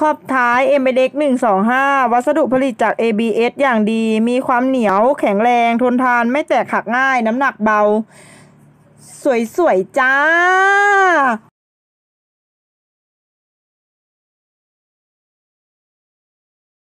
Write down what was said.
ขอบท้าย m อ็กหนึ่งสองห้าวัสดุผลิตจาก ABS อย่างดีมีความเหนียวแข็งแรงทนทานไม่แตกหักง่าย น้ำหนักเบา สวยๆจ้า